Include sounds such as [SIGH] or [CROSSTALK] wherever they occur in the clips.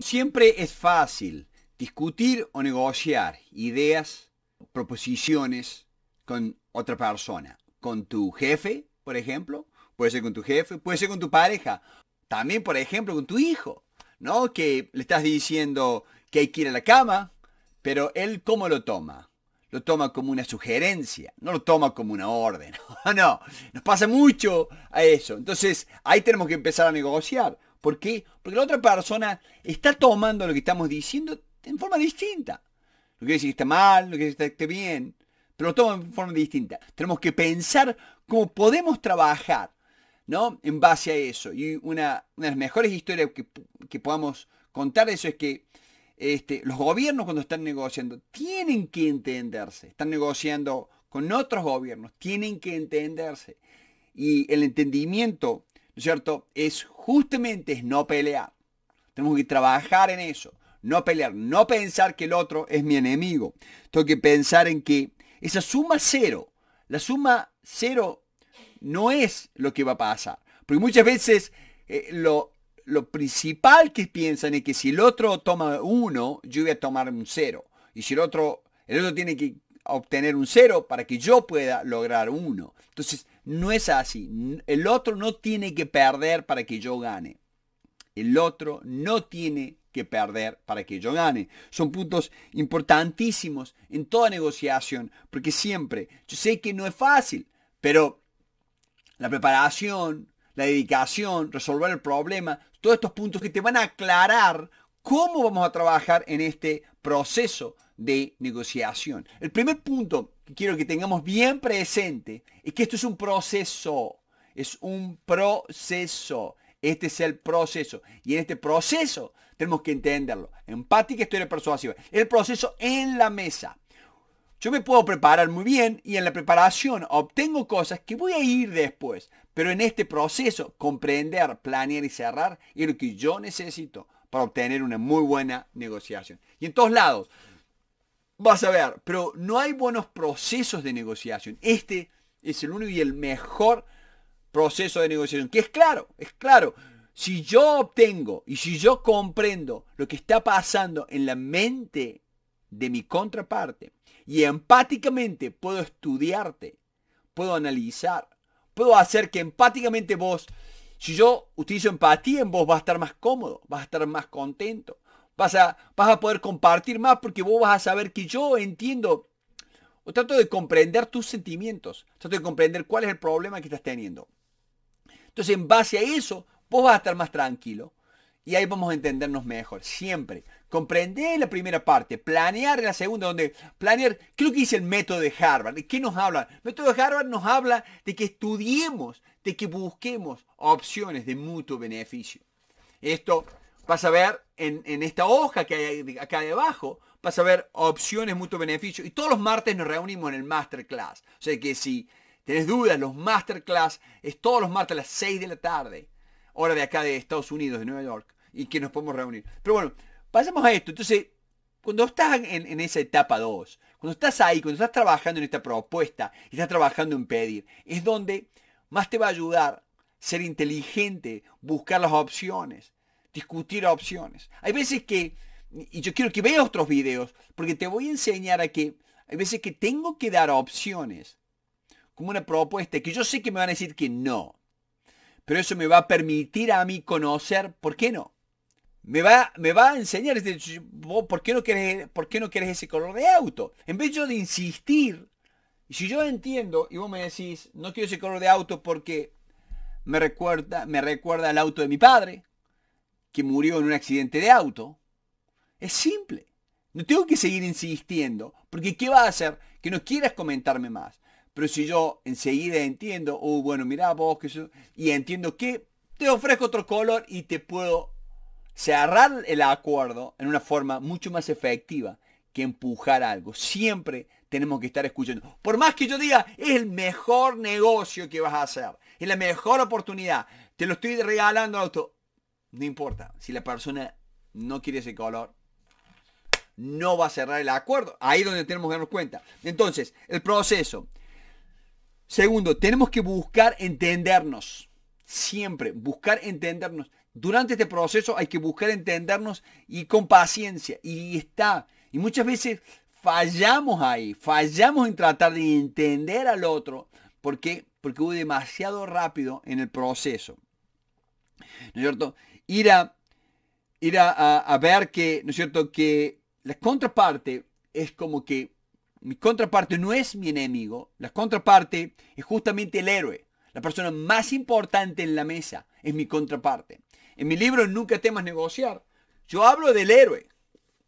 Siempre es fácil discutir o negociar ideas, proposiciones con otra persona, con tu jefe, por ejemplo, puede ser con tu jefe, puede ser con tu pareja, también, por ejemplo, con tu hijo, ¿no? Que le estás diciendo que hay que ir a la cama, pero él cómo lo toma? Lo toma como una sugerencia, no lo toma como una orden. [LAUGHS] no, nos pasa mucho a eso. Entonces, ahí tenemos que empezar a negociar. ¿Por qué? Porque la otra persona está tomando lo que estamos diciendo en forma distinta. No quiere decir que está mal, no quiere decir que esté bien, pero lo toma en forma distinta. Tenemos que pensar cómo podemos trabajar, ¿no? En base a eso. Y una, de las mejores historias que, podamos contar eso es que este, los gobiernos cuando están negociando tienen que entenderse. Están negociando con otros gobiernos, tienen que entenderse. Y el entendimiento cierto? Es justamente es no pelear. Tenemos que trabajar en eso, no pelear, no pensar que el otro es mi enemigo. Tengo que pensar en que esa suma cero, la suma cero no es lo que va a pasar. Porque muchas veces eh, lo, lo principal que piensan es que si el otro toma uno, yo voy a tomar un cero. Y si el otro, el otro tiene que obtener un cero para que yo pueda lograr uno. Entonces, no es así. El otro no tiene que perder para que yo gane. El otro no tiene que perder para que yo gane. Son puntos importantísimos en toda negociación, porque siempre, yo sé que no es fácil, pero la preparación, la dedicación, resolver el problema, todos estos puntos que te van a aclarar cómo vamos a trabajar en este proceso de negociación. El primer punto que quiero que tengamos bien presente es que esto es un proceso. Es un proceso. Este es el proceso. Y en este proceso tenemos que entenderlo. Empática, historia persuasiva. El proceso en la mesa. Yo me puedo preparar muy bien y en la preparación obtengo cosas que voy a ir después. Pero en este proceso, comprender, planear y cerrar es lo que yo necesito para obtener una muy buena negociación. Y en todos lados, vas a ver, pero no hay buenos procesos de negociación. Este es el único y el mejor proceso de negociación, que es claro, es claro. Si yo obtengo y si yo comprendo lo que está pasando en la mente de mi contraparte y empáticamente puedo estudiarte, puedo analizar, puedo hacer que empáticamente vos si yo utilizo empatía en vos, vas a estar más cómodo, vas a estar más contento, vas a, vas a poder compartir más porque vos vas a saber que yo entiendo o trato de comprender tus sentimientos, trato de comprender cuál es el problema que estás teniendo. Entonces, en base a eso, vos vas a estar más tranquilo y ahí vamos a entendernos mejor, siempre. Comprender la primera parte, planear la segunda, donde planear, ¿qué es lo que dice el método de Harvard? ¿De qué nos habla? El método de Harvard nos habla de que estudiemos, de que busquemos opciones de mutuo beneficio. Esto vas a ver en, esta hoja que hay acá debajo, vas a ver opciones mutuo beneficio. Y todos los martes nos reunimos en el masterclass. O sea que si tenés dudas, los masterclass es todos los martes a las 6 de la tarde, hora de acá de Estados Unidos, de Nueva York, y que nos podemos reunir. Pero bueno, pasemos a esto. Entonces, cuando estás en, en esa etapa 2, cuando estás ahí, cuando estás trabajando en esta propuesta, y estás trabajando en pedir, es donde más te va a ayudar ser inteligente, buscar las opciones, discutir opciones. Hay veces que, y yo quiero que veas otros videos, porque te voy a enseñar a que hay veces que tengo que dar opciones, como una propuesta, que yo sé que me van a decir que no, pero eso me va a permitir a mí conocer por qué no. Me va, me va a enseñar, ¿por qué, no quieres ¿por qué no quieres ese color de auto? En vez de insistir y si yo entiendo y vos me decís, no quiero ese color de auto porque me recuerda, me recuerda al auto de mi padre, que murió en un accidente de auto, es simple. No tengo que seguir insistiendo, porque ¿qué va a hacer? Que no quieras comentarme más. Pero si yo enseguida entiendo, oh, bueno, mirá vos, que y entiendo que te ofrezco otro color y te puedo cerrar el acuerdo en una forma mucho más efectiva que empujar algo. Siempre tenemos que estar escuchando. Por más que yo diga, es el mejor negocio que vas a hacer. Es la mejor oportunidad. Te lo estoy regalando al auto. No importa. Si la persona no quiere ese color, no va a cerrar el acuerdo. Ahí es donde tenemos que darnos cuenta. Entonces, el proceso. Segundo, tenemos que buscar entendernos. Siempre, buscar entendernos. Durante este proceso hay que buscar entendernos y con paciencia. Y está y muchas veces fallamos ahí, fallamos en tratar de entender al otro. porque Porque hubo demasiado rápido en el proceso. ¿No es cierto? Ir a, ir a, ver que, ¿no es cierto? Que la contraparte es como que mi contraparte no es mi enemigo, la contraparte es justamente el héroe, la persona más importante en la mesa, es mi contraparte. En mi libro Nunca temas negociar, yo hablo del héroe.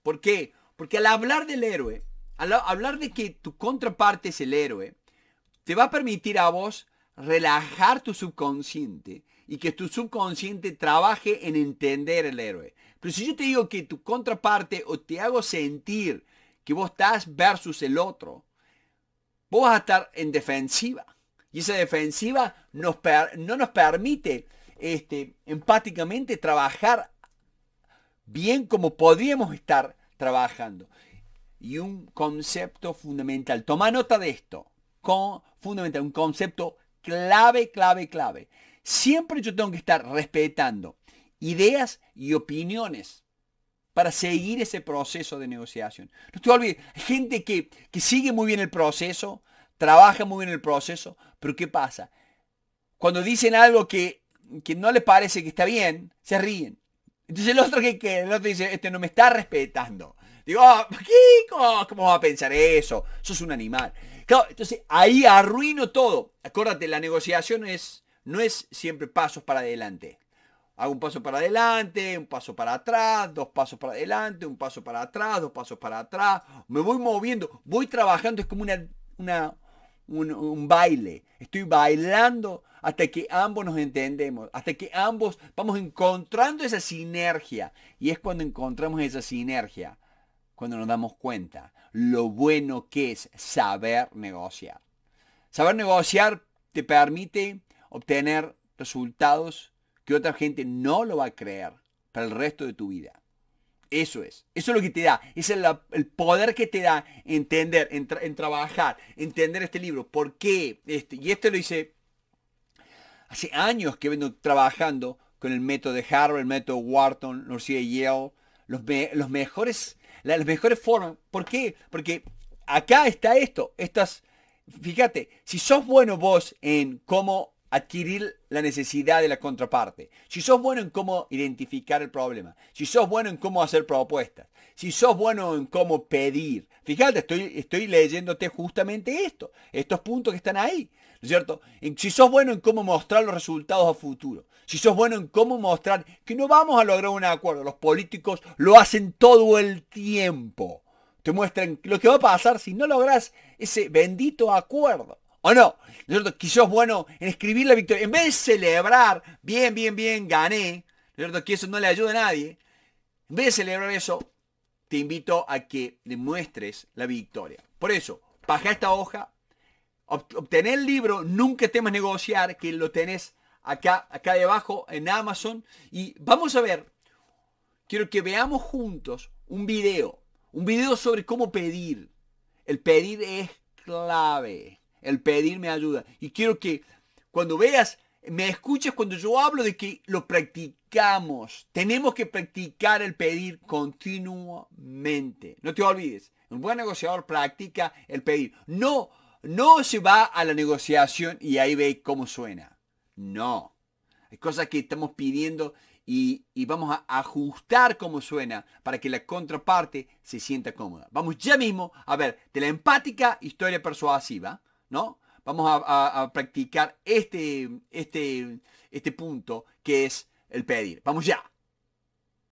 ¿Por qué? Porque al hablar del héroe, al hablar de que tu contraparte es el héroe, te va a permitir a vos relajar tu subconsciente y que tu subconsciente trabaje en entender el héroe. Pero si yo te digo que tu contraparte o te hago sentir que vos estás versus el otro, vos vas a estar en defensiva. Y esa defensiva no nos permite este, empáticamente trabajar bien como podríamos estar trabajando. Y un concepto fundamental. Toma nota de esto. Con, fundamental, un concepto clave, clave, clave. Siempre yo tengo que estar respetando ideas y opiniones para seguir ese proceso de negociación. No te olvides, gente que, sigue muy bien el proceso, trabaja muy bien el proceso, pero ¿qué pasa? Cuando dicen algo que, que no les parece que está bien, se ríen. Entonces el otro que, el dice, este no me está respetando. Digo, ah, ¿Cómo, ¿Cómo, va a pensar eso? Sos un animal. Claro, entonces ahí arruino todo. Acuérdate, la negociación es, no es siempre pasos para adelante. Hago un paso para adelante, un paso para atrás, dos pasos para adelante, un paso para atrás, dos pasos para atrás. Me voy moviendo, voy trabajando, es como una, una, un, baile. Estoy bailando hasta que ambos nos entendemos, hasta que ambos vamos encontrando esa sinergia. Y es cuando encontramos esa sinergia, cuando nos damos cuenta lo bueno que es saber negociar. Saber negociar te permite obtener resultados que otra gente no lo va a creer para el resto de tu vida. Eso es, eso es lo que te da, es el poder que te da entender, en, trabajar, entender este libro. ¿Por qué? Este, y esto lo hice hace años que vengo trabajando con el método de Harvard, el método de Wharton, Norcia Yale, los, los mejores, las mejores formas. ¿Por qué? Porque acá está esto, estas, fíjate, si sos bueno vos en cómo adquirir la necesidad de la contraparte. Si sos bueno en cómo identificar el problema, si sos bueno en cómo hacer propuestas, si sos bueno en cómo pedir. Fíjate, estoy, estoy leyéndote justamente esto, estos puntos que están ahí, ¿no es cierto? Si sos bueno en cómo mostrar los resultados a futuro, si sos bueno en cómo mostrar que no vamos a lograr un acuerdo, los políticos lo hacen todo el tiempo. Te muestran lo que va a pasar si no logras ese bendito acuerdo. ¿O no? ¿No bueno en escribir la victoria. En vez de celebrar, bien, bien, bien, gané. Que eso no le ayuda a nadie. En vez de celebrar eso, te invito a que demuestres la victoria. Por eso, baja esta hoja, obtener el libro, nunca temas negociar, que lo tenés acá, acá debajo en Amazon. Y vamos a ver, quiero que veamos juntos un video, un video sobre cómo pedir. El pedir es clave el pedir me ayuda. Y quiero que cuando veas, me escuches cuando yo hablo de que lo practicamos. Tenemos que practicar el pedir continuamente. No te olvides, un buen negociador practica el pedir. No, no se va a la negociación y ahí ve cómo suena. No. Hay cosas que estamos pidiendo y, y, vamos a ajustar cómo suena para que la contraparte se sienta cómoda. Vamos ya mismo a ver de la empática historia persuasiva ¿no? Vamos a, practicar este, este, este punto que es el pedir. Vamos ya.